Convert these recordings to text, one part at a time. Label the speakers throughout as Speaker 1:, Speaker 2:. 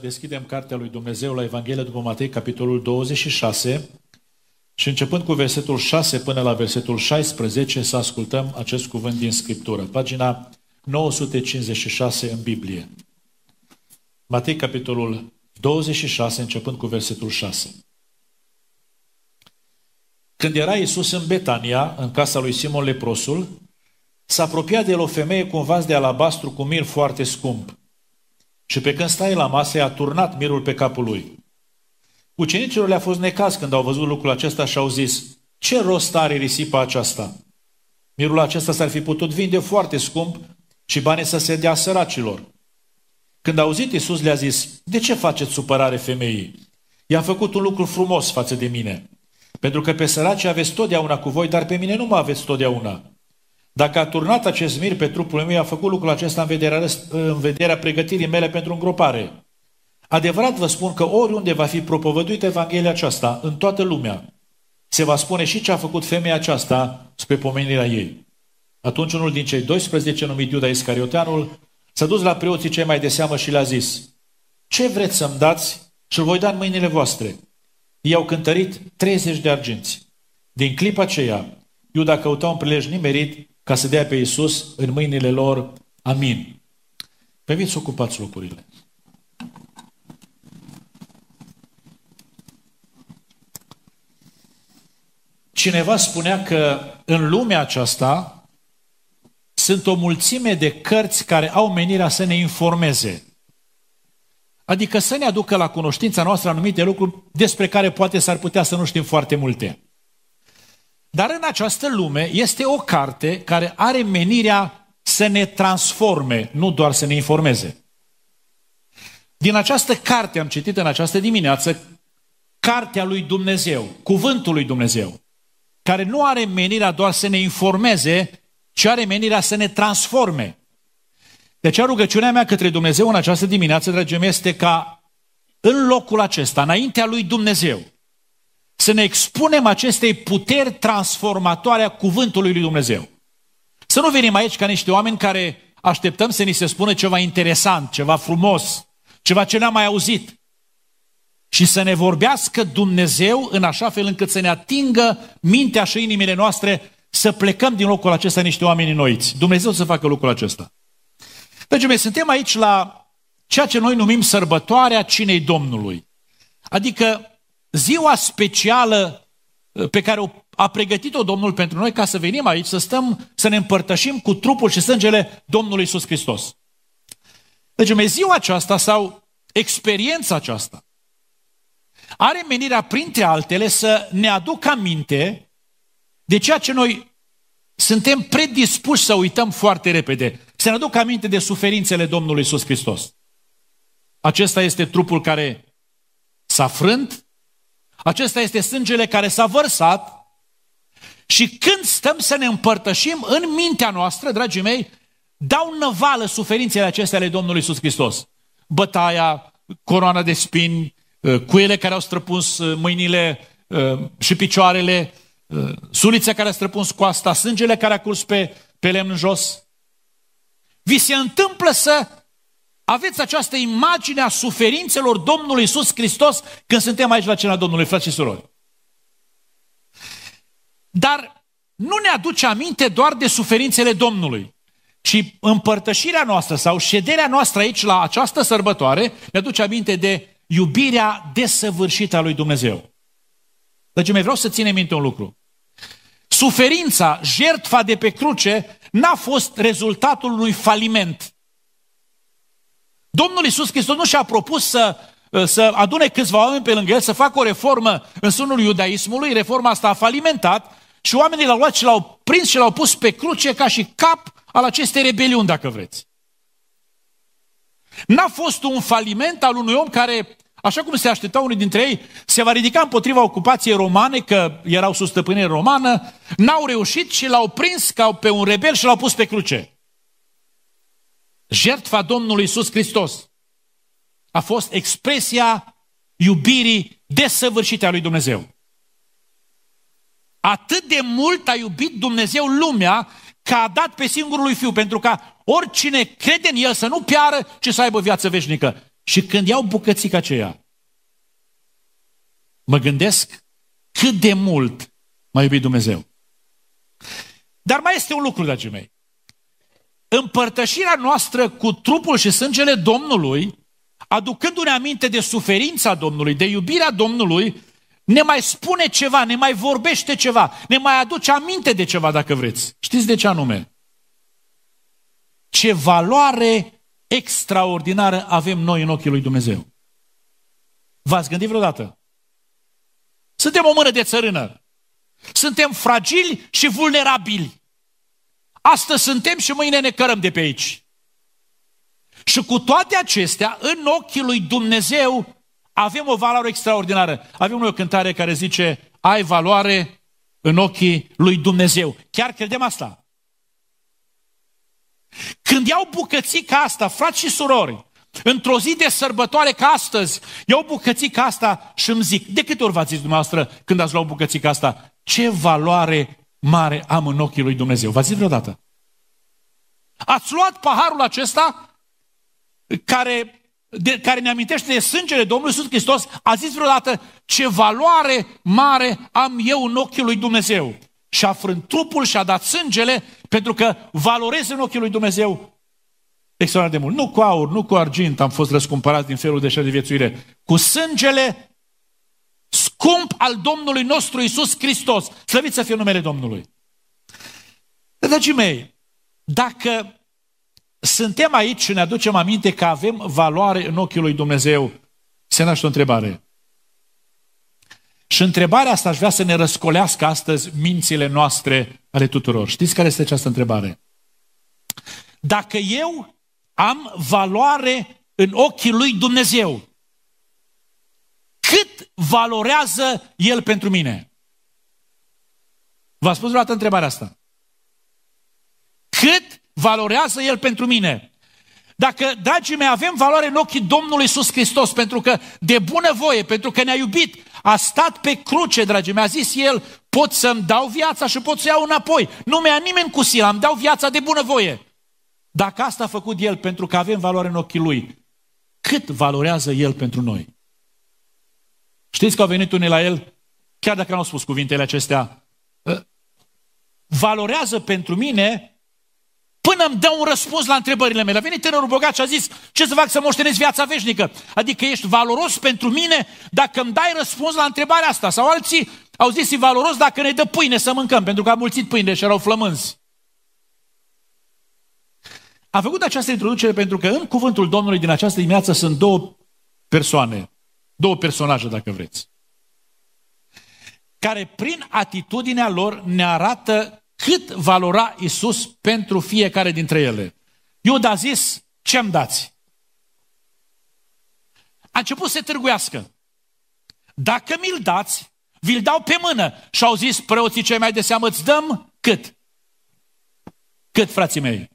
Speaker 1: Deschidem Cartea lui Dumnezeu la Evanghelia după Matei, capitolul 26 și începând cu versetul 6 până la versetul 16 să ascultăm acest cuvânt din Scriptură. Pagina 956 în Biblie. Matei, capitolul 26, începând cu versetul 6. Când era Isus în Betania, în casa lui Simon Leprosul, s-a apropiat de el o femeie cu un vas de alabastru cu mir foarte scump – și pe când stai la masă, i-a turnat mirul pe capul lui. Ucenicilor le-a fost necaz când au văzut lucrul acesta și au zis, ce rost are risipa aceasta? Mirul acesta s-ar fi putut vinde foarte scump și banii să se dea săracilor. Când a auzit Iisus, le-a zis, de ce faceți supărare femeii? I-a făcut un lucru frumos față de mine. Pentru că pe săraci aveți totdeauna cu voi, dar pe mine nu mă aveți totdeauna. Dacă a turnat acest mir pe trupul meu, a făcut lucrul acesta în vederea, în vederea pregătirii mele pentru îngropare. Adevărat vă spun că oriunde va fi propovăduită Evanghelia aceasta, în toată lumea, se va spune și ce a făcut femeia aceasta spre pomenirea ei. Atunci unul din cei 12, numit Iuda Iscarioteanul, s-a dus la preoții cei mai de seamă și le-a zis, Ce vreți să-mi dați și-l voi da în mâinile voastre? I-au cântărit 30 de arginți. Din clipa aceea, Iuda căuta un prilej nimerit ca să dea pe Iisus în mâinile lor. Amin. Pe vin să ocupați locurile. Cineva spunea că în lumea aceasta sunt o mulțime de cărți care au menirea să ne informeze. Adică să ne aducă la cunoștința noastră anumite lucruri despre care poate s-ar putea să nu știm foarte multe. Dar în această lume este o carte care are menirea să ne transforme, nu doar să ne informeze. Din această carte am citit în această dimineață cartea lui Dumnezeu, cuvântul lui Dumnezeu, care nu are menirea doar să ne informeze, ci are menirea să ne transforme. De aceea rugăciunea mea către Dumnezeu în această dimineață, dragii mei, este ca în locul acesta, înaintea lui Dumnezeu, să ne expunem acestei puteri transformatoare a cuvântului lui Dumnezeu. Să nu venim aici ca niște oameni care așteptăm să ni se spună ceva interesant, ceva frumos, ceva ce n-am mai auzit. Și să ne vorbească Dumnezeu în așa fel încât să ne atingă mintea și inimile noastre să plecăm din locul acesta niște oameni noiți. Dumnezeu să facă lucrul acesta. Deci, noi suntem aici la ceea ce noi numim sărbătoarea cinei Domnului. Adică ziua specială uh, pe care o a pregătit-o Domnul pentru noi ca să venim aici, să stăm, să ne împărtășim cu trupul și sângele Domnului Iisus Hristos. Deci, ziua aceasta sau experiența aceasta are menirea, printre altele, să ne aducă aminte de ceea ce noi suntem predispuși să uităm foarte repede. Să ne aducă aminte de suferințele Domnului Iisus Hristos. Acesta este trupul care s-a frânt, acesta este sângele care s-a vărsat și când stăm să ne împărtășim în mintea noastră, dragii mei, dau năvală suferințele acestea ale Domnului Iisus Hristos. Bătaia, coroana de spini, uh, cuiele care au străpuns uh, mâinile uh, și picioarele, sulița care a străpuns coasta, sângele care a curs pe, pe lemn jos. Vi se întâmplă să aveți această imagine a suferințelor Domnului Isus Hristos când suntem aici la cena Domnului, frate și surori. Dar nu ne aduce aminte doar de suferințele Domnului, ci împărtășirea noastră sau șederea noastră aici la această sărbătoare ne aduce aminte de iubirea desăvârșită a lui Dumnezeu. Deci mai vreau să ținem minte un lucru. Suferința, jertfa de pe cruce, n-a fost rezultatul unui faliment Domnul Iisus Hristos nu și-a propus să, uh, să adune câțiva oameni pe lângă el, să facă o reformă în sunul iudaismului, reforma asta a falimentat și oamenii l-au luat și l-au prins și l-au pus pe cruce ca și cap al acestei rebeliuni, dacă vreți. N-a fost un faliment al unui om care, așa cum se aștepta unii dintre ei, se va ridica împotriva ocupației romane, că erau sub stăpânire romană, n-au reușit și l-au prins ca pe un rebel și l-au pus pe cruce jertfa Domnului Isus Hristos a fost expresia iubirii desăvârșite a lui Dumnezeu. Atât de mult a iubit Dumnezeu lumea că a dat pe singurul lui Fiu, pentru ca oricine crede în El să nu piară, ci să aibă viață veșnică. Și când iau bucățica aceea, mă gândesc cât de mult m-a iubit Dumnezeu. Dar mai este un lucru, dragii mei împărtășirea noastră cu trupul și sângele Domnului, aducându-ne aminte de suferința Domnului, de iubirea Domnului, ne mai spune ceva, ne mai vorbește ceva, ne mai aduce aminte de ceva, dacă vreți. Știți de ce anume? Ce valoare extraordinară avem noi în ochii lui Dumnezeu. V-ați gândit vreodată? Suntem o mână de țărână. Suntem fragili și vulnerabili. Astăzi suntem și mâine ne cărăm de pe aici. Și cu toate acestea, în ochii lui Dumnezeu, avem o valoare extraordinară. Avem noi o cântare care zice, ai valoare în ochii lui Dumnezeu. Chiar credem asta. Când iau bucățica asta, frați și surori, într-o zi de sărbătoare ca astăzi, iau bucățica asta și îmi zic, de câte ori v-ați zis dumneavoastră când ați luat bucățica asta, ce valoare mare am în ochii lui Dumnezeu. V-ați zis vreodată? Ați luat paharul acesta care, de, care ne amintește de sângele Domnului Iisus Hristos, a zis vreodată ce valoare mare am eu în ochii lui Dumnezeu. Și a frânt trupul și a dat sângele pentru că valorez în ochii lui Dumnezeu extraordinar de mult. Nu cu aur, nu cu argint am fost răscumpărați din felul de de viețuire. Cu sângele scump al Domnului nostru Isus Hristos. Slăviți să fie numele Domnului! Dragii mei, dacă suntem aici și ne aducem aminte că avem valoare în ochii lui Dumnezeu, se naște o întrebare. Și întrebarea asta aș vrea să ne răscolească astăzi mințile noastre ale tuturor. Știți care este această întrebare? Dacă eu am valoare în ochii lui Dumnezeu, cât valorează El pentru mine? V-a spus vreodată întrebarea asta. Cât valorează El pentru mine? Dacă, dragii mei, avem valoare în ochii Domnului Iisus Hristos, pentru că de bună voie, pentru că ne-a iubit, a stat pe cruce, dragii mei, a zis El, pot să-mi dau viața și pot să iau înapoi. Nu mi-a nimeni cu sila, îmi dau viața de bună voie. Dacă asta a făcut El pentru că avem valoare în ochii Lui, cât valorează El pentru noi? Știți că au venit unii la el, chiar dacă n-au spus cuvintele acestea, ă, valorează pentru mine până îmi dă un răspuns la întrebările mele. A venit tânărul bogat și a zis, ce să fac să moștenesc viața veșnică? Adică ești valoros pentru mine dacă îmi dai răspuns la întrebarea asta. Sau alții au zis, e valoros dacă ne dă pâine să mâncăm, pentru că a mulțit pâine și erau flămânzi. Am făcut această introducere pentru că în cuvântul Domnului din această dimineață sunt două persoane Două personaje, dacă vreți. Care prin atitudinea lor ne arată cât valora Isus pentru fiecare dintre ele. Iuda a zis, ce-mi dați? A început să târguiască. Dacă mi-l dați, vi-l dau pe mână. Și au zis preoții cei mai de seamă, îți dăm cât? Cât, frații mei?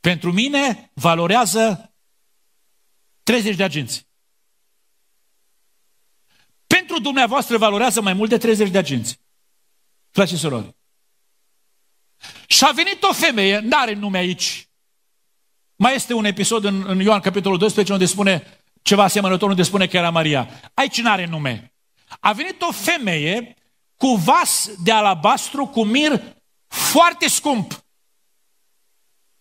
Speaker 1: Pentru mine valorează 30 de agenți. Pentru dumneavoastră valorează mai mult de 30 de agenți. Frate și surori. Și a venit o femeie, n-are nume aici. Mai este un episod în, în Ioan, capitolul 12, unde spune ceva asemănător, unde spune că era Maria. Aici n-are nume. A venit o femeie cu vas de alabastru, cu mir foarte scump.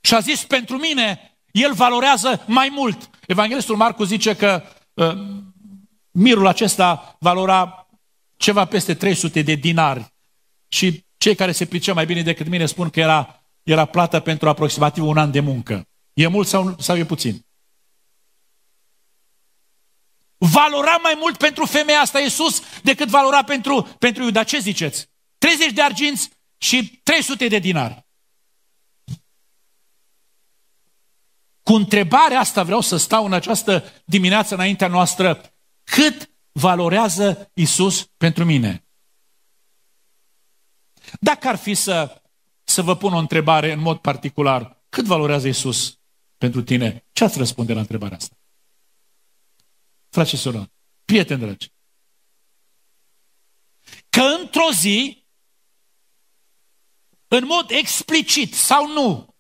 Speaker 1: Și a zis, pentru mine, el valorează mai mult. Evanghelistul Marcu zice că uh, mirul acesta valora ceva peste 300 de dinari și cei care se pricep mai bine decât mine spun că era, era plată pentru aproximativ un an de muncă. E mult sau, sau e puțin? Valora mai mult pentru femeia asta Iisus decât valora pentru, pentru Iuda. Ce ziceți? 30 de arginți și 300 de dinari. Cu întrebarea asta vreau să stau în această dimineață înaintea noastră. Cât valorează Isus pentru mine? Dacă ar fi să, să vă pun o întrebare în mod particular, cât valorează Isus pentru tine? Ce ați răspunde la întrebarea asta? Frate și prieteni dragi, că într-o zi, în mod explicit sau nu,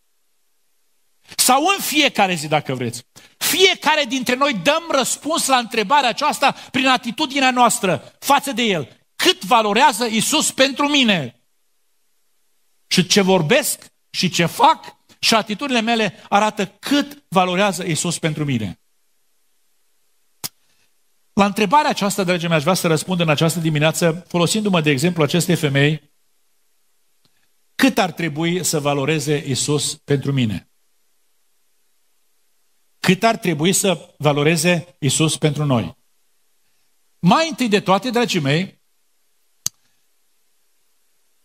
Speaker 1: sau în fiecare zi, dacă vreți. Fiecare dintre noi dăm răspuns la întrebarea aceasta prin atitudinea noastră față de El. Cât valorează Isus pentru mine? Și ce vorbesc și ce fac și atitudinile mele arată cât valorează Isus pentru mine. La întrebarea aceasta, dragii mei, aș vrea să răspund în această dimineață, folosindu-mă de exemplu acestei femei, cât ar trebui să valoreze Isus pentru mine? cât ar trebui să valoreze Isus pentru noi. Mai întâi de toate, dragii mei,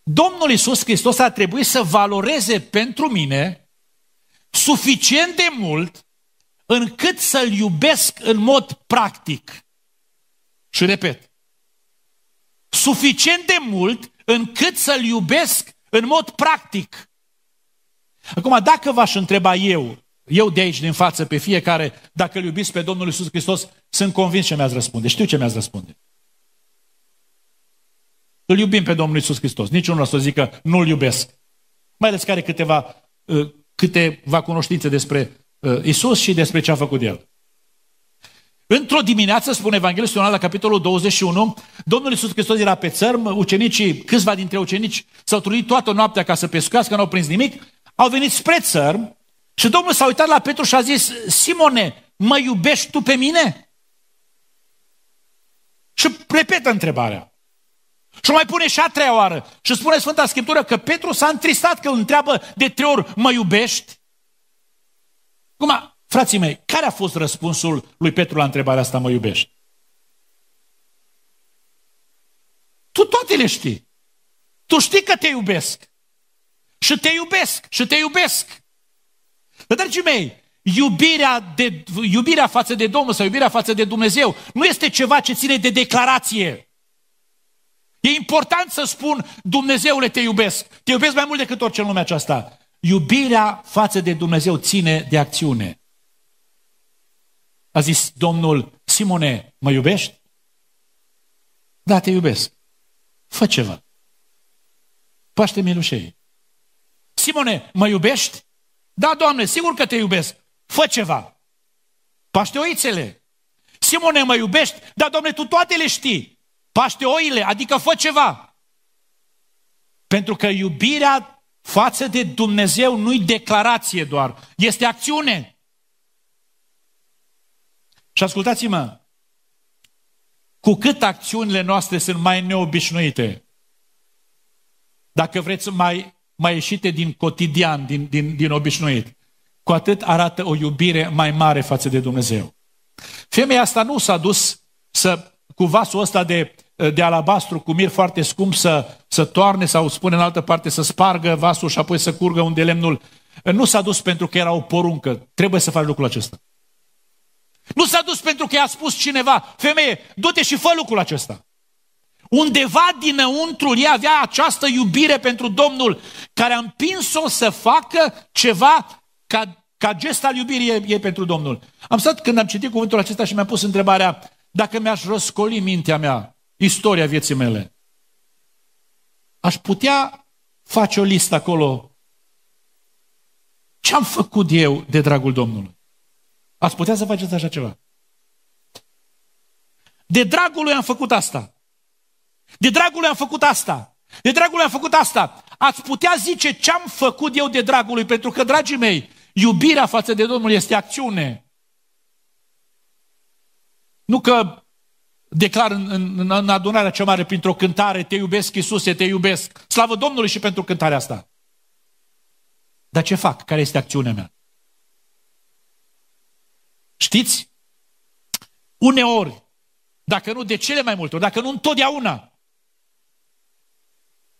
Speaker 1: Domnul Isus Hristos ar trebui să valoreze pentru mine suficient de mult încât să-L iubesc în mod practic. Și repet, suficient de mult încât să-L iubesc în mod practic. Acum, dacă v-aș întreba eu, eu de aici, din față, pe fiecare, dacă îl iubiți pe Domnul Iisus Hristos, sunt convins ce mi-ați răspunde. Știu ce mi-ați răspunde. Îl iubim pe Domnul Iisus Hristos. Niciunul o să zică, nu-L iubesc. Mai ales care câteva, uh, câteva cunoștințe despre uh, Isus și despre ce a făcut El. Într-o dimineață, spune Evanghelia Ioan la capitolul 21, Domnul Iisus Hristos era pe țărm, ucenicii, câțiva dintre ucenici s-au trudit toată noaptea ca să pescuiască, n-au prins nimic, au venit spre țărm și Domnul s-a uitat la Petru și a zis, Simone, mă iubești tu pe mine? Și repetă întrebarea. Și o mai pune și a treia oară. Și spune Sfânta Scriptură că Petru s-a întristat că îl întreabă de trei ori, mă iubești? Acum, frații mei, care a fost răspunsul lui Petru la întrebarea asta, mă iubești? Tu toate le știi. Tu știi că te iubesc. Și te iubesc, și te iubesc. Dar, dragii mei, iubirea, de, iubirea față de Domnul sau iubirea față de Dumnezeu nu este ceva ce ține de declarație. E important să spun, Dumnezeule, te iubesc. Te iubesc mai mult decât orice în lumea aceasta. Iubirea față de Dumnezeu ține de acțiune. A zis Domnul, Simone, mă iubești? Da, te iubesc. Fă ceva. Paște milușei. Simone, mă iubești? Da, Doamne, sigur că te iubesc. Fă ceva. Paște oițele. Simone, mă iubești? Da, Doamne, tu toate le știi. Paște oile, adică fă ceva. Pentru că iubirea față de Dumnezeu nu-i declarație doar, este acțiune. Și ascultați-mă, cu cât acțiunile noastre sunt mai neobișnuite, dacă vreți mai mai ieșite din cotidian, din, din, din obișnuit, cu atât arată o iubire mai mare față de Dumnezeu. Femeia asta nu s-a dus să, cu vasul ăsta de, de alabastru, cu mir foarte scump, să, să toarne sau spune în altă parte să spargă vasul și apoi să curgă unde lemnul. Nu s-a dus pentru că era o poruncă. Trebuie să faci lucrul acesta. Nu s-a dus pentru că i-a spus cineva, femeie, du-te și fă lucrul acesta. Undeva dinăuntru ea avea această iubire pentru Domnul care a împins-o să facă ceva ca, ca gest al iubirii ei pentru Domnul. Am stat când am citit cuvântul acesta și mi-am pus întrebarea dacă mi-aș răscoli mintea mea, istoria vieții mele, aș putea face o listă acolo ce am făcut eu de dragul Domnului. Ați putea să faceți așa ceva. De dragul lui am făcut asta. De dragul lui am făcut asta. De dragul lui am făcut asta. Ați putea zice ce am făcut eu de dragul lui, pentru că, dragii mei, iubirea față de Domnul este acțiune. Nu că declar în, în, în adunarea cea mare printr-o cântare, te iubesc Iisuse, te iubesc. Slavă Domnului și pentru cântarea asta. Dar ce fac? Care este acțiunea mea? Știți? Uneori, dacă nu de cele mai multe ori, dacă nu întotdeauna,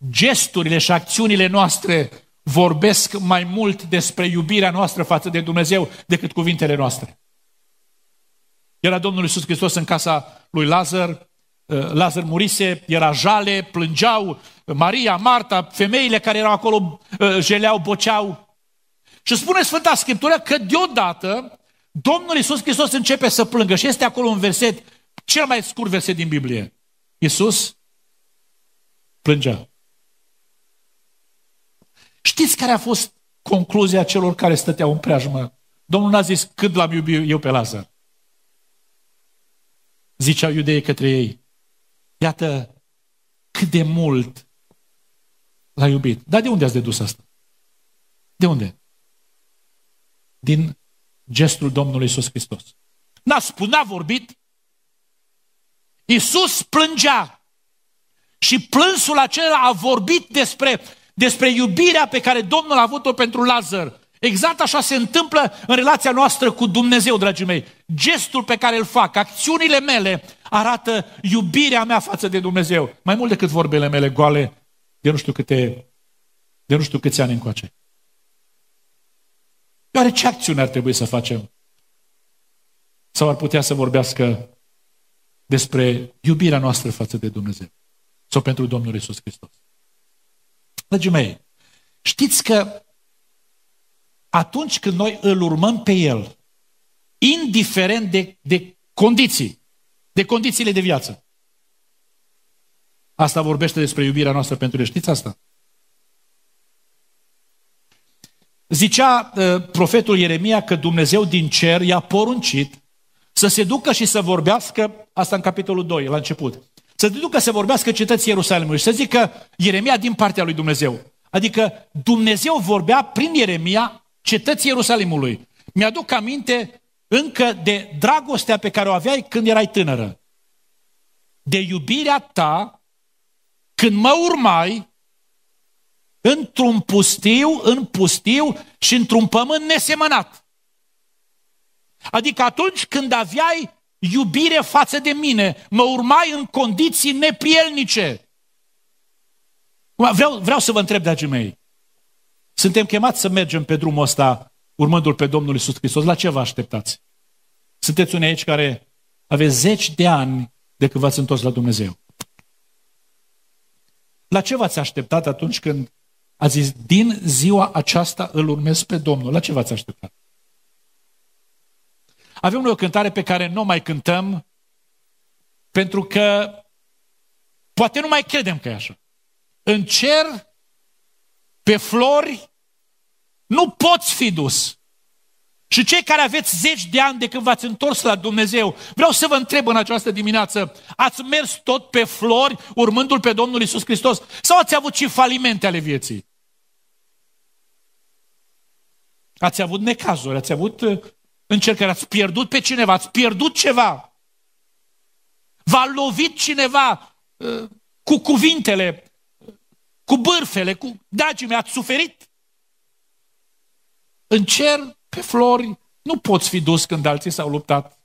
Speaker 1: gesturile și acțiunile noastre vorbesc mai mult despre iubirea noastră față de Dumnezeu decât cuvintele noastre. Era Domnul Iisus Hristos în casa lui Lazar, ă, Lazar murise, era jale, plângeau Maria, Marta, femeile care erau acolo ă, jeleau, boceau. Și spune Sfânta Scriptură că deodată Domnul Iisus Hristos începe să plângă și este acolo un verset, cel mai scurt verset din Biblie. Iisus plângea. Știți care a fost concluzia celor care stăteau în preajmă? Domnul a zis, cât l-am iubit eu pe Lazar. Ziceau iudeii către ei, iată cât de mult l-a iubit. Dar de unde ați dedus asta? De unde? Din gestul Domnului Isus Hristos. N-a spus, n-a vorbit. Isus plângea și plânsul acela a vorbit despre despre iubirea pe care Domnul a avut-o pentru Lazar. Exact așa se întâmplă în relația noastră cu Dumnezeu, dragii mei. Gestul pe care îl fac, acțiunile mele, arată iubirea mea față de Dumnezeu. Mai mult decât vorbele mele goale de nu știu câte, de nu știu câți ani încoace. Oare ce acțiune ar trebui să facem? Sau ar putea să vorbească despre iubirea noastră față de Dumnezeu sau pentru Domnul Isus Hristos? Dragii mei, știți că atunci când noi îl urmăm pe El, indiferent de, de condiții, de condițiile de viață, asta vorbește despre iubirea noastră pentru El. Știți asta? Zicea uh, profetul Ieremia că Dumnezeu din cer i-a poruncit să se ducă și să vorbească, asta în capitolul 2, la început, să te ducă să vorbească cetății Ierusalimului și să zică Ieremia din partea lui Dumnezeu. Adică Dumnezeu vorbea prin Ieremia cetății Ierusalimului. Mi-aduc aminte încă de dragostea pe care o aveai când erai tânără. De iubirea ta când mă urmai într-un pustiu, în pustiu și într-un pământ nesemănat. Adică atunci când aveai iubire față de mine, mă urmai în condiții neprielnice. Vreau, vreau să vă întreb, dragii mei, suntem chemați să mergem pe drumul ăsta, urmându-L pe Domnul Isus Hristos. La ce vă așteptați? Sunteți unii aici care aveți zeci de ani de când v-ați întors la Dumnezeu. La ce v-ați așteptat atunci când a zis, din ziua aceasta îl urmez pe Domnul? La ce v-ați așteptat? Avem noi o cântare pe care nu o mai cântăm pentru că poate nu mai credem că e așa. În cer, pe flori, nu poți fi dus. Și cei care aveți zeci de ani de când v-ați întors la Dumnezeu, vreau să vă întreb în această dimineață, ați mers tot pe flori, urmându-L pe Domnul Isus Hristos, sau ați avut și falimente ale vieții? Ați avut necazuri, ați avut încercări, ați pierdut pe cineva, ați pierdut ceva. V-a lovit cineva uh, cu cuvintele, cu bârfele, cu dragii mei, ați suferit. În cer, pe flori, nu poți fi dus când alții s-au luptat.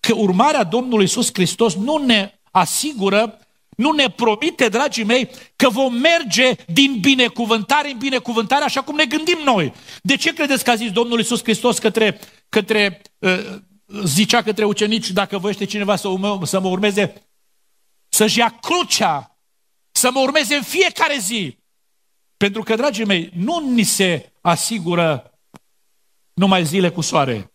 Speaker 1: Că urmarea Domnului Iisus Hristos nu ne asigură nu ne promite, dragii mei, că vom merge din binecuvântare în binecuvântare așa cum ne gândim noi. De ce credeți că a zis Domnul Iisus Hristos către către, ă, zicea către ucenici, dacă vă cineva să, urme, să mă urmeze, să-și ia crucea, să mă urmeze în fiecare zi. Pentru că, dragii mei, nu ni se asigură numai zile cu soare.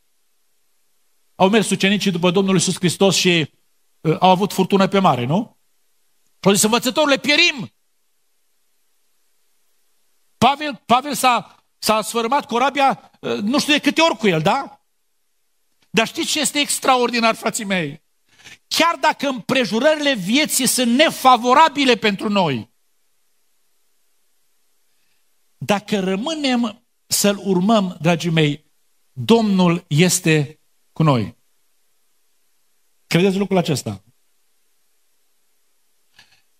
Speaker 1: Au mers ucenicii după Domnul Iisus Hristos și uh, au avut furtună pe mare, nu? Și au zis, învățătorule, pierim! Pavel, Pavel s-a, s-a sfârmat corabia uh, ă, nu știu de câte ori cu el, da? Dar știți ce este extraordinar, frații mei? Chiar dacă împrejurările vieții sunt nefavorabile pentru noi, dacă rămânem să-L urmăm, dragii mei, Domnul este cu noi. Credeți lucrul acesta?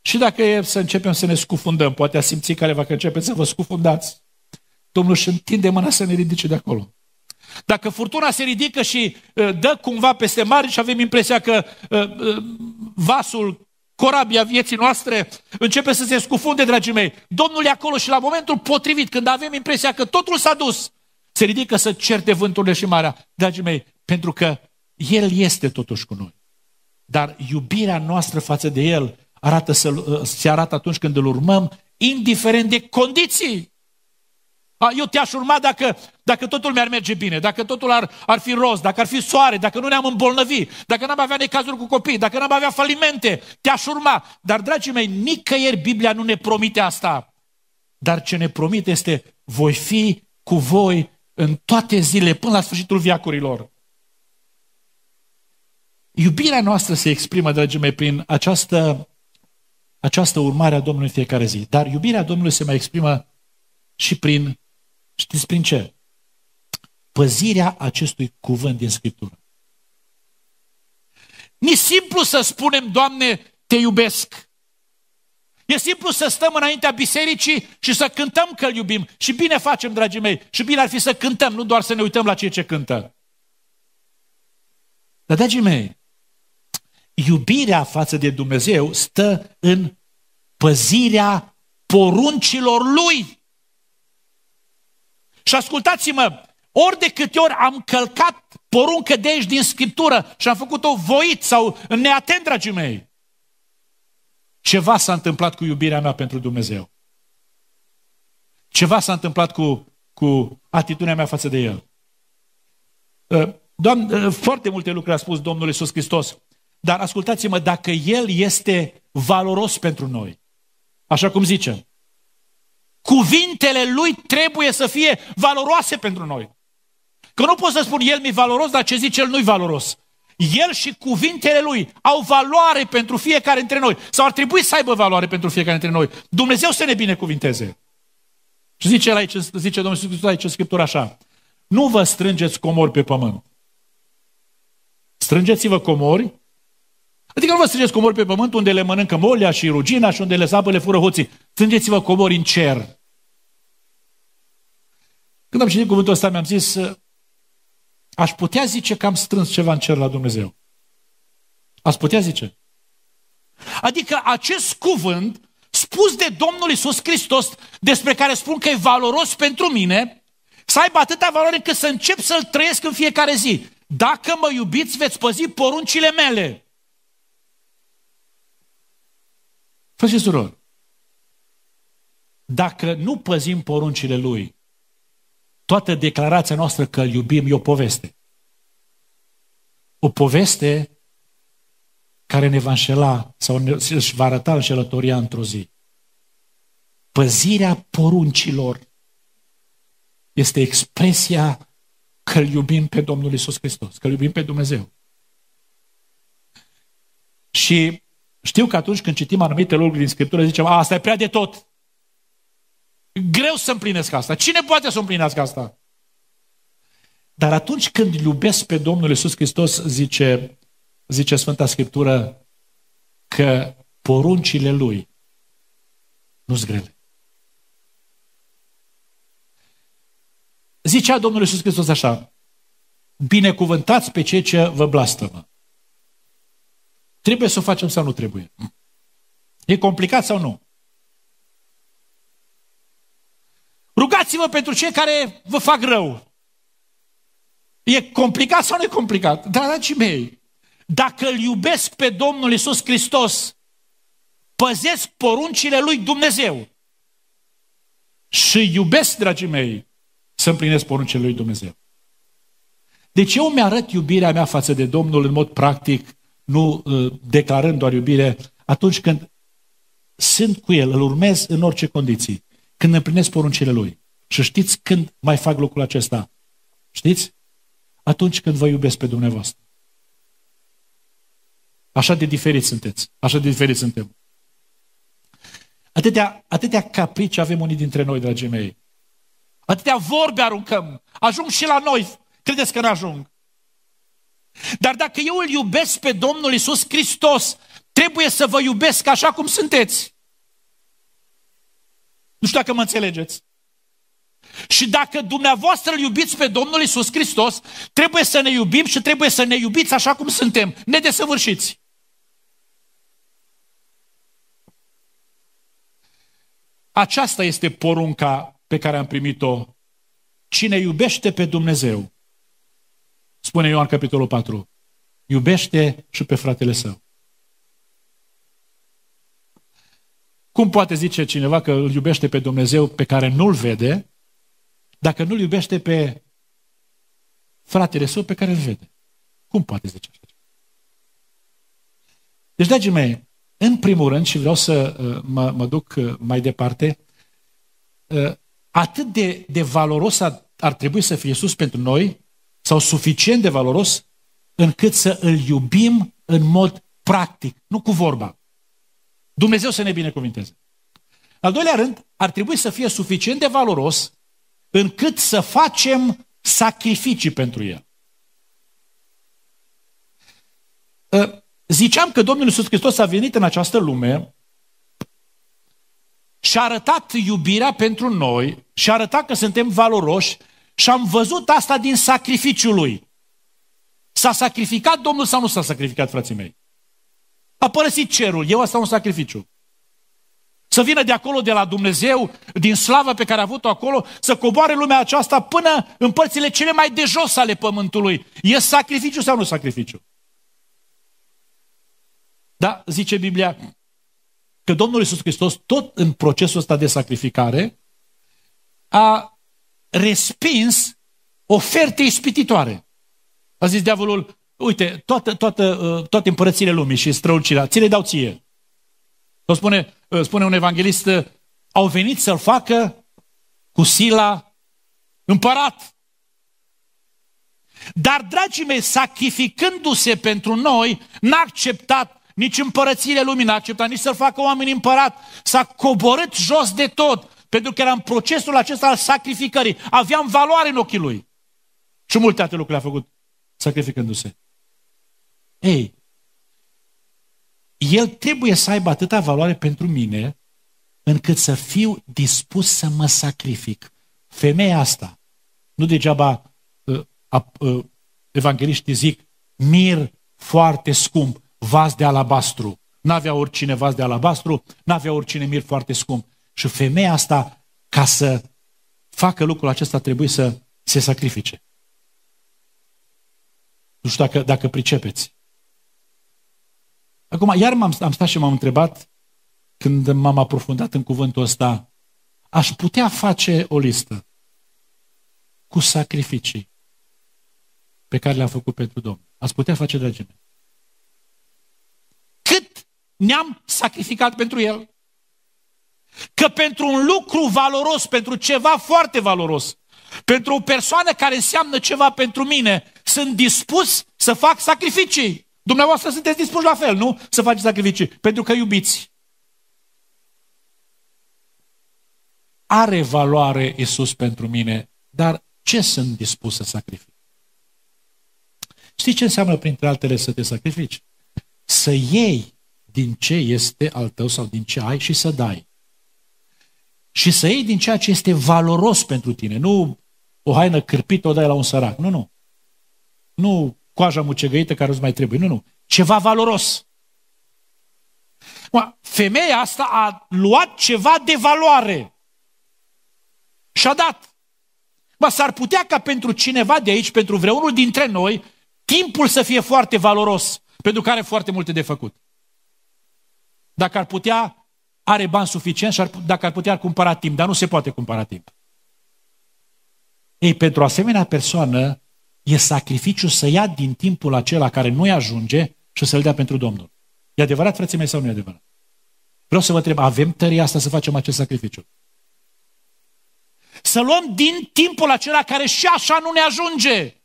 Speaker 1: Și dacă e să începem să ne scufundăm, poate a simți careva că începeți să vă scufundați, Domnul își întinde mâna să ne ridice de acolo. Dacă furtuna se ridică și uh, dă cumva peste mari și avem impresia că uh, uh, vasul, corabia vieții noastre începe să se scufunde, dragii mei, Domnul e acolo și la momentul potrivit, când avem impresia că totul s-a dus, se ridică să certe vânturile și marea, dragii mei, pentru că El este totuși cu noi. Dar iubirea noastră față de El arată să, se arată atunci când îl urmăm, indiferent de condiții. Eu te-aș urma dacă dacă totul mi-ar merge bine, dacă totul ar, ar fi roz, dacă ar fi soare, dacă nu ne-am îmbolnăvi, dacă n-am avea necazuri cu copii, dacă n-am avea falimente, te-aș urma. Dar, dragii mei, nicăieri Biblia nu ne promite asta. Dar ce ne promite este, voi fi cu voi în toate zile, până la sfârșitul viacurilor. Iubirea noastră se exprimă, dragii mei, prin această, această urmare a Domnului în fiecare zi. Dar iubirea Domnului se mai exprimă și prin, știți prin ce? păzirea acestui cuvânt din Scriptură. Ni simplu să spunem, Doamne, te iubesc. E simplu să stăm înaintea bisericii și să cântăm că îl iubim. Și bine facem, dragii mei, și bine ar fi să cântăm, nu doar să ne uităm la cei ce cântă. Dar, dragii mei, iubirea față de Dumnezeu stă în păzirea poruncilor Lui. Și ascultați-mă, ori de câte ori am călcat poruncă de aici din Scriptură și am făcut-o voit sau neatent, dragii mei, ceva s-a întâmplat cu iubirea mea pentru Dumnezeu. Ceva s-a întâmplat cu, cu atitudinea mea față de El. Ă, Doamne, ă, foarte multe lucruri a spus Domnul Iisus Hristos. Dar ascultați-mă, dacă El este valoros pentru noi, așa cum zice, cuvintele Lui trebuie să fie valoroase pentru noi. Că nu pot să spun el mi valoros, dar ce zice el nu-i valoros. El și cuvintele lui au valoare pentru fiecare dintre noi. Sau ar trebui să aibă valoare pentru fiecare dintre noi. Dumnezeu să ne binecuvinteze. Și zice, el aici, zice Domnul Iisus aici în Scriptură așa. Nu vă strângeți comori pe pământ. Strângeți-vă comori. Adică nu vă strângeți comori pe pământ unde le mănâncă molia și rugina și unde le sapă le fură hoții. Strângeți-vă comori în cer. Când am citit cuvântul ăsta, mi-am zis, Aș putea zice că am strâns ceva în cer la Dumnezeu. Aș putea zice? Adică acest cuvânt spus de Domnul Isus Hristos, despre care spun că e valoros pentru mine, să aibă atâta valoare încât să încep să-l trăiesc în fiecare zi. Dacă mă iubiți, veți păzi poruncile mele. Frate și surori, dacă nu păzim poruncile Lui, Toată declarația noastră că îl iubim e o poveste. O poveste care ne va înșela sau ne, își va arăta înșelătoria într-o zi. Păzirea poruncilor este expresia că îl iubim pe Domnul Isus Hristos, că îl iubim pe Dumnezeu. Și știu că atunci când citim anumite lucruri din Scriptură, zicem, asta e prea de tot. Greu să împlinesc asta. Cine poate să împlinească asta? Dar atunci când iubesc pe Domnul Iisus Hristos, zice, zice Sfânta Scriptură, că poruncile Lui nu sunt grele. Zicea Domnul Iisus Hristos așa, binecuvântați pe cei ce vă blastămă. Trebuie să o facem sau nu trebuie? E complicat sau nu? Rugați-vă pentru cei care vă fac rău. E complicat sau nu e complicat? Dragii mei, dacă îl iubesc pe Domnul Isus Hristos, păzesc poruncile lui Dumnezeu. Și iubesc, dragii mei, să împlinesc poruncile lui Dumnezeu. Deci eu mi-arăt iubirea mea față de Domnul în mod practic, nu ă, declarând doar iubire, atunci când sunt cu El, îl urmez în orice condiții când împlinesc poruncile Lui. Și știți când mai fac lucrul acesta? Știți? Atunci când vă iubesc pe dumneavoastră. Așa de diferiți sunteți. Așa de diferiți suntem. Atâtea, atâtea caprici avem unii dintre noi, dragii mei. Atâtea vorbe aruncăm. Ajung și la noi. Credeți că nu ajung. Dar dacă eu îl iubesc pe Domnul Isus Hristos, trebuie să vă iubesc așa cum sunteți. Nu știu dacă mă înțelegeți. Și dacă dumneavoastră îl iubiți pe Domnul Isus Hristos, trebuie să ne iubim și trebuie să ne iubiți așa cum suntem, nedesăvârșiți. Aceasta este porunca pe care am primit-o. Cine iubește pe Dumnezeu, spune Ioan capitolul 4, iubește și pe fratele său. Cum poate zice cineva că îl iubește pe Dumnezeu pe care nu-l vede, dacă nu-l iubește pe fratele său pe care îl vede? Cum poate zice așa? Deci, dragii mei, în primul rând, și vreau să uh, mă, mă duc uh, mai departe, uh, atât de, de valoros ar, ar trebui să fie Iisus pentru noi, sau suficient de valoros, încât să îl iubim în mod practic, nu cu vorba. Dumnezeu să ne binecuvinteze. Al doilea rând, ar trebui să fie suficient de valoros încât să facem sacrificii pentru El. Ă, ziceam că Domnul Iisus Hristos a venit în această lume și a arătat iubirea pentru noi și a arătat că suntem valoroși și am văzut asta din sacrificiul Lui. S-a sacrificat Domnul sau nu s-a sacrificat, frații mei? A părăsit cerul, eu asta un sacrificiu. Să vină de acolo, de la Dumnezeu, din slava pe care a avut-o acolo, să coboare lumea aceasta până în părțile cele mai de jos ale pământului. E sacrificiu sau nu sacrificiu? Da, zice Biblia că Domnul Isus Hristos, tot în procesul ăsta de sacrificare, a respins oferte ispititoare. A zis diavolul, Uite, toată, toată, uh, toate împărățile lumii și strălucirea, ți le dau ție. O spune, uh, spune un evanghelist, uh, au venit să-l facă cu sila împărat. Dar, dragii mei, sacrificându-se pentru noi, n-a acceptat nici împărățiile lumii, n-a acceptat nici să-l facă oamenii împărat. S-a coborât jos de tot, pentru că era în procesul acesta al sacrificării. Aveam valoare în ochii lui. Și multe alte lucruri a făcut sacrificându-se. Ei, el trebuie să aibă atâta valoare pentru mine încât să fiu dispus să mă sacrific. Femeia asta, nu degeaba uh, uh, evangeliștii zic mir foarte scump, vas de alabastru. N-avea oricine vas de alabastru, n-avea oricine mir foarte scump. Și femeia asta, ca să facă lucrul acesta, trebuie să se sacrifice. Nu știu dacă, dacă pricepeți. Acum, iar m-am am stat și m-am întrebat, când m-am aprofundat în cuvântul ăsta, aș putea face o listă cu sacrificii pe care le am făcut pentru Domnul. Ați putea face, dragii mei. Cât ne-am sacrificat pentru El. Că pentru un lucru valoros, pentru ceva foarte valoros, pentru o persoană care înseamnă ceva pentru mine, sunt dispus să fac sacrificii. Dumneavoastră sunteți dispuși la fel, nu? Să faceți sacrificii, pentru că iubiți. Are valoare Isus pentru mine, dar ce sunt dispus să sacrific? Știi ce înseamnă, printre altele, să te sacrifici? Să iei din ce este al tău sau din ce ai și să dai. Și să iei din ceea ce este valoros pentru tine. Nu o haină cârpită o dai la un sărac. Nu, nu. Nu coaja mucegăită care îți mai trebuie. Nu, nu. Ceva valoros. Femeia asta a luat ceva de valoare. Și a dat. Ba, s-ar putea ca pentru cineva de aici, pentru vreunul dintre noi, timpul să fie foarte valoros, pentru care are foarte multe de făcut. Dacă ar putea, are bani suficient și ar, dacă ar putea, ar cumpăra timp, dar nu se poate cumpăra timp. Ei, pentru o asemenea persoană, e sacrificiu să ia din timpul acela care nu-i ajunge și să-l dea pentru Domnul. E adevărat, frații mei, sau nu e adevărat? Vreau să vă întreb, avem tăria asta să facem acest sacrificiu? Să luăm din timpul acela care și așa nu ne ajunge.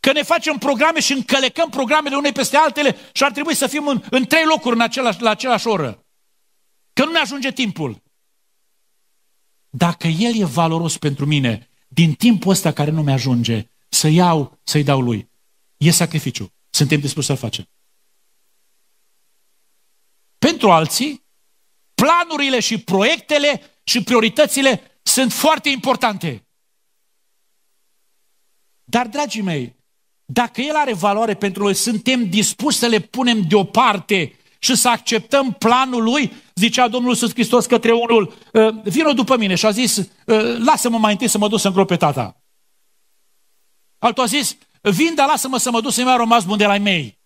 Speaker 1: Că ne facem programe și încălecăm programele unei peste altele și ar trebui să fim în, în trei locuri în același, la același oră. Că nu ne ajunge timpul. Dacă El e valoros pentru mine, din timpul ăsta care nu mi ajunge, să iau, să-i dau lui. E sacrificiu. Suntem dispuși să-l facem. Pentru alții, planurile și proiectele și prioritățile sunt foarte importante. Dar, dragii mei, dacă el are valoare pentru noi, suntem dispuși să le punem deoparte și să acceptăm planul lui, zicea Domnul Iisus Hristos către unul, ă, vino după mine și a zis, ă, lasă-mă mai întâi să mă duc să îngrope tata. Altul a zis, vin, dar lasă-mă să mă duc să-mi iau rămas bun de la mei.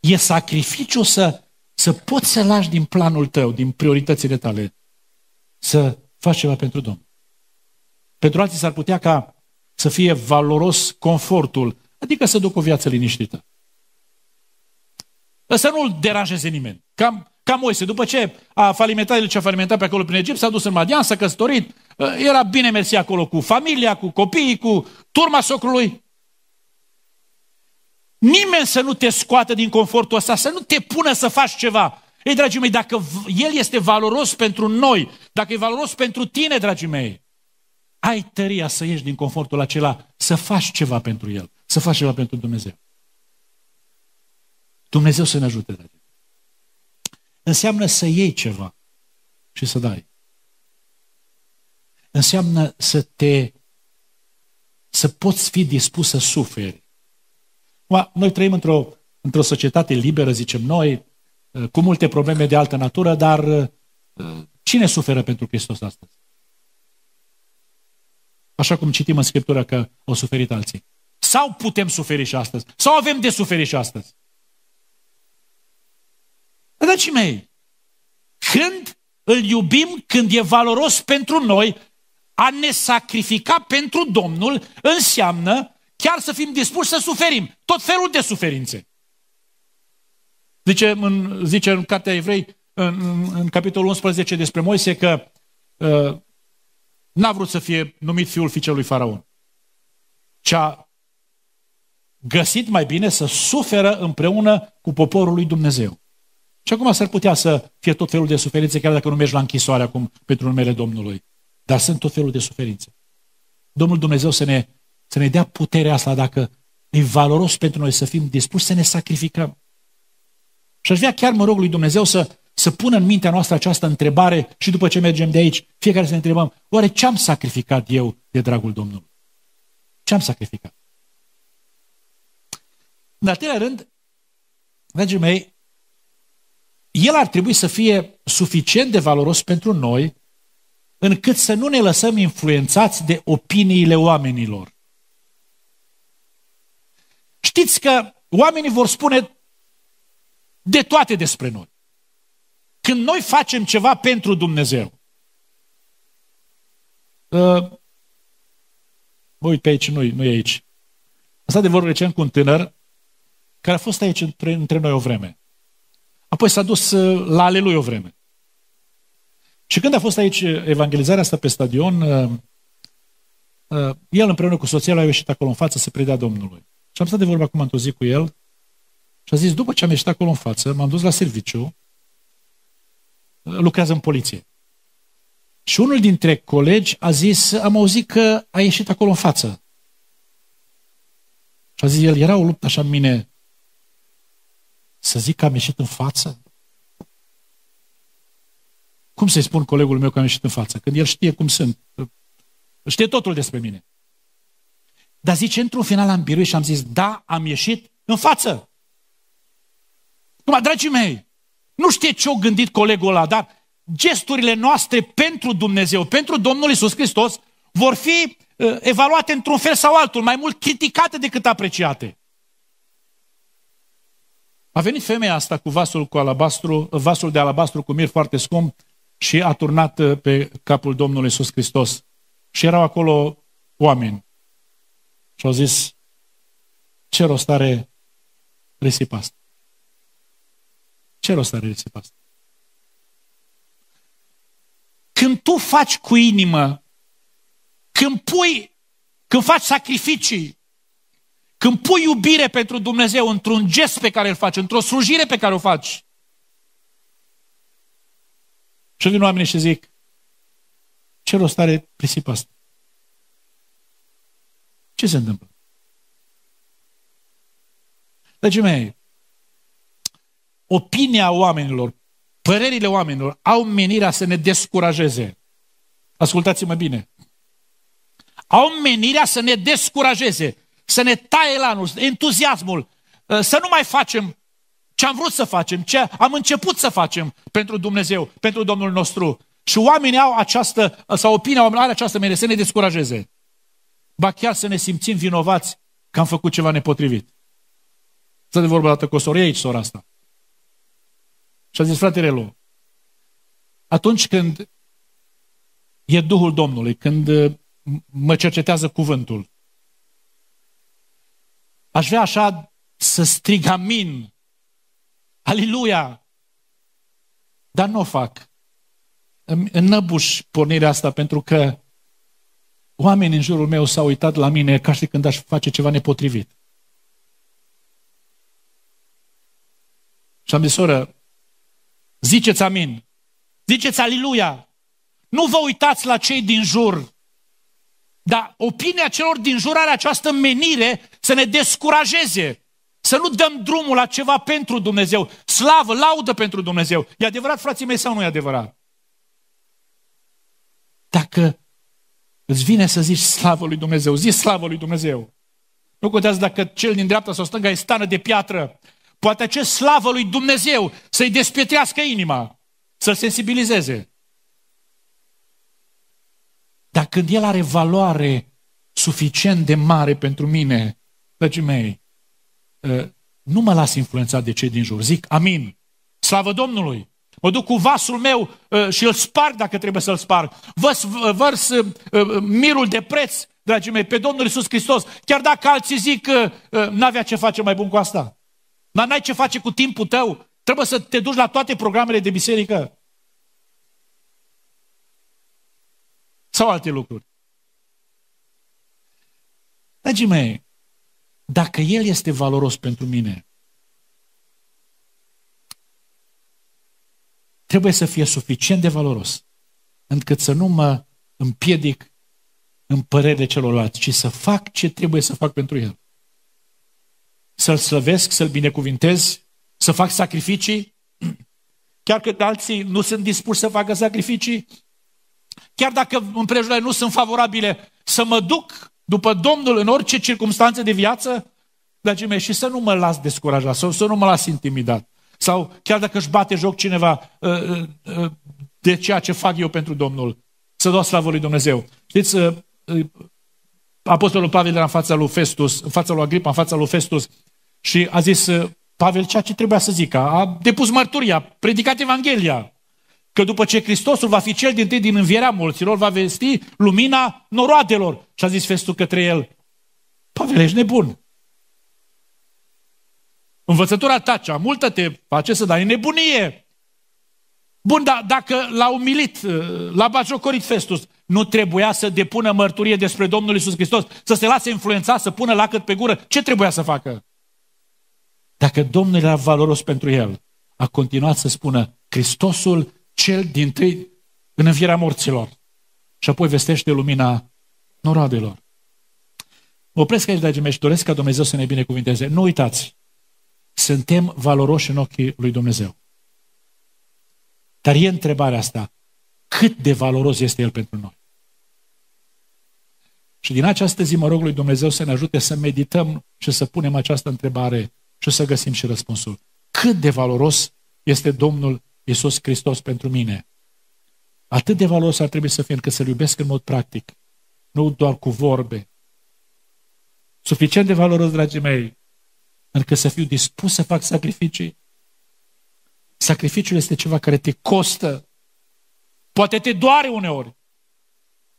Speaker 1: E sacrificiu să, să poți să lași din planul tău, din prioritățile tale, să faci ceva pentru Domnul. Pentru alții s-ar putea ca să fie valoros confortul, adică să duc o viață liniștită. Să nu-l deranjeze nimeni. Cam ca Moise, după ce a falimentat el ce a falimentat pe acolo prin Egipt, s-a dus în Madian, s-a căsătorit, uh, era bine mersi acolo cu familia, cu copiii, cu turma socrului. Nimeni să nu te scoată din confortul ăsta, să nu te pună să faci ceva. Ei, dragii mei, dacă El este valoros pentru noi, dacă e valoros pentru tine, dragii mei, ai tăria să ieși din confortul acela, să faci ceva pentru El, să faci ceva pentru Dumnezeu. Dumnezeu să ne ajute, dragii. Înseamnă să iei ceva și să dai. Înseamnă să te să poți fi dispus să suferi. Noi trăim într-o, într-o societate liberă, zicem noi, cu multe probleme de altă natură, dar cine suferă pentru Hristos astăzi? Așa cum citim în Scriptură că au suferit alții. Sau putem suferi și astăzi, sau avem de suferit și astăzi. Dragii mei, când îl iubim, când e valoros pentru noi, a ne sacrifica pentru Domnul înseamnă chiar să fim dispuși să suferim tot felul de suferințe. Zice în, zice în Cartea Evrei, în, în, în capitolul 11 despre Moise, că uh, n-a vrut să fie numit fiul fiicelui Faraon, ci a găsit mai bine să suferă împreună cu poporul lui Dumnezeu. Și acum s-ar putea să fie tot felul de suferințe, chiar dacă nu mergi la închisoare acum pentru numele Domnului. Dar sunt tot felul de suferințe. Domnul Dumnezeu să ne, să ne dea puterea asta dacă e valoros pentru noi să fim dispuși să ne sacrificăm. Și aș vrea chiar, mă rog, lui Dumnezeu să, să pună în mintea noastră această întrebare și după ce mergem de aici, fiecare să ne întrebăm, oare ce am sacrificat eu de dragul Domnului? Ce am sacrificat? În al treilea rând, dragii mei, el ar trebui să fie suficient de valoros pentru noi încât să nu ne lăsăm influențați de opiniile oamenilor. Știți că oamenii vor spune de toate despre noi. Când noi facem ceva pentru Dumnezeu, uh, ă, uite, pe aici, nu, nu e aici. Asta de vorbă recent cu un tânăr care a fost aici între, între noi o vreme. Apoi s-a dus uh, la ale lui o vreme. Și când a fost aici uh, evangelizarea asta pe stadion, uh, el împreună cu soția lui a ieșit acolo în față să predea Domnului. Și am stat de vorbă acum într-o zi cu el și a zis, după ce am ieșit acolo în față, m-am dus la serviciu, lucrează în poliție. Și unul dintre colegi a zis, am auzit că a ieșit acolo în față. Și a zis el, era o luptă așa în mine, să zic că am ieșit în față? Cum să-i spun colegul meu că am ieșit în față? Când el știe cum sunt. Știe totul despre mine. Dar zice, într-un final am biruit și am zis, da, am ieșit în față. Cum, dragii mei, nu știe ce au gândit colegul ăla, dar gesturile noastre pentru Dumnezeu, pentru Domnul Isus Hristos, vor fi uh, evaluate într-un fel sau altul, mai mult criticate decât apreciate. A venit femeia asta cu vasul, cu alabastru, vasul de alabastru cu mir foarte scump și a turnat uh, pe capul Domnului Iisus Hristos. Și erau acolo oameni. Și au zis, ce rost are risipa asta? Ce rost are risipa asta? Când tu faci cu inimă, când pui, când faci sacrificii, când pui iubire pentru Dumnezeu într-un gest pe care îl faci, într-o slujire pe care o faci, și vin oamenii și zic, ce rost are prisipa asta? Ce se întâmplă? Dragii mei, opinia oamenilor, părerile oamenilor au menirea să ne descurajeze. Ascultați-mă bine. Au menirea să ne descurajeze să ne taie lanul, entuziasmul, ă, să nu mai facem ce am vrut să facem, ce am început să facem pentru Dumnezeu, pentru Domnul nostru. Și oamenii au această, sau opinia oamenilor are această mere, să ne descurajeze. Ba chiar să ne simțim vinovați că am făcut ceva nepotrivit. Să de vorbă dată cu o soră, aici sora asta. Și a zis, fratele lui. atunci când e Duhul Domnului, când ă, mă cercetează cuvântul, Aș vrea așa să strig amin. Aleluia! Dar nu o fac. Îmi înnăbuș pornirea asta pentru că oamenii în jurul meu s-au uitat la mine ca și când aș face ceva nepotrivit. Și am zis, soră, ziceți amin, ziceți aliluia, nu vă uitați la cei din jur, dar opinia celor din jur are această menire să ne descurajeze, să nu dăm drumul la ceva pentru Dumnezeu. Slavă, laudă pentru Dumnezeu. E adevărat, frații mei, sau nu e adevărat? Dacă îți vine să zici slavă lui Dumnezeu, zi slavă lui Dumnezeu. Nu contează dacă cel din dreapta sau stânga e stană de piatră. Poate acest slavă lui Dumnezeu să-i despietrească inima, să-l sensibilizeze. Dar când el are valoare suficient de mare pentru mine, Dragii mei, ă, nu mă las influențat de cei din jur. Zic, amin. Slavă Domnului! Mă duc cu vasul meu ă, și îl sparg dacă trebuie să-l sparg. Vărs, vărs ă, mirul de preț, dragii mei, pe Domnul Isus Hristos. Chiar dacă alții zic că n-avea ce face mai bun cu asta. Dar n-ai ce face cu timpul tău. Trebuie să te duci la toate programele de biserică. Sau alte lucruri. Dragii mei, dacă El este valoros pentru mine, trebuie să fie suficient de valoros încât să nu mă împiedic în părere celorlalți, ci să fac ce trebuie să fac pentru El. Să-L slăvesc, să-L binecuvintez, să fac sacrificii, chiar că alții nu sunt dispuși să facă sacrificii, chiar dacă împrejurile nu sunt favorabile, să mă duc după Domnul în orice circunstanță de viață, dragii mei, și să nu mă las descurajat, sau să nu mă las intimidat. Sau chiar dacă își bate joc cineva uh, uh, uh, de ceea ce fac eu pentru Domnul, să dau slavă lui Dumnezeu. Știți, Apostolul Pavel era în fața lui Festus, în fața lui Agripa, în fața lui Festus și a zis, Pavel, ceea ce trebuia să zică, a depus mărturia, predicat Evanghelia, Că după ce Hristosul va fi cel din tâi din învierea mulților, va vesti lumina noroadelor. Și a zis festul către el, Pavel, ești nebun. Învățătura ta cea multă te face să dai nebunie. Bun, dar dacă l-a umilit, uh, l-a bajocorit Festus, nu trebuia să depună mărturie despre Domnul Isus Hristos, să se lase influența, să pună lacăt pe gură, ce trebuia să facă? Dacă Domnul era valoros pentru el, a continuat să spună, Hristosul cel din tâi în învierea morților și apoi vestește lumina noroadelor. Mă opresc aici, dragii mei, și doresc ca Dumnezeu să ne binecuvinteze. Nu uitați, suntem valoroși în ochii lui Dumnezeu. Dar e întrebarea asta, cât de valoros este El pentru noi? Și din această zi mă rog lui Dumnezeu să ne ajute să medităm și să punem această întrebare și să găsim și răspunsul. Cât de valoros este Domnul Iisus Hristos pentru mine. Atât de valoros ar trebui să fie încât să-L iubesc în mod practic, nu doar cu vorbe. Suficient de valoros, dragii mei, încât să fiu dispus să fac sacrificii. Sacrificiul este ceva care te costă, poate te doare uneori,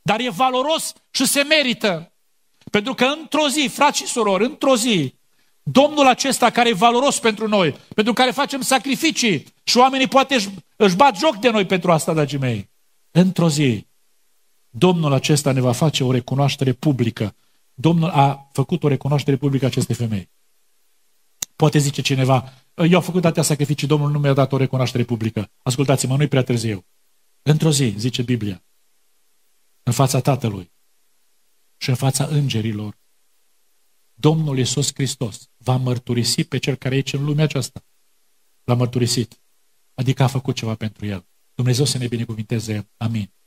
Speaker 1: dar e valoros și se merită. Pentru că într-o zi, frați și surori, într-o zi, Domnul acesta care e valoros pentru noi, pentru care facem sacrificii și oamenii poate își, își bat joc de noi pentru asta, dragii mei. Într-o zi, Domnul acesta ne va face o recunoaștere publică. Domnul a făcut o recunoaștere publică acestei femei. Poate zice cineva, eu am făcut atâtea sacrificii, Domnul nu mi-a dat o recunoaștere publică. Ascultați-mă, nu-i prea târziu. Într-o zi, zice Biblia, în fața Tatălui și în fața îngerilor Domnul Iisus Hristos va mărturisi pe cel care e aici în lumea aceasta. L-a mărturisit. Adică a făcut ceva pentru el. Dumnezeu să ne binecuvinteze. Amin.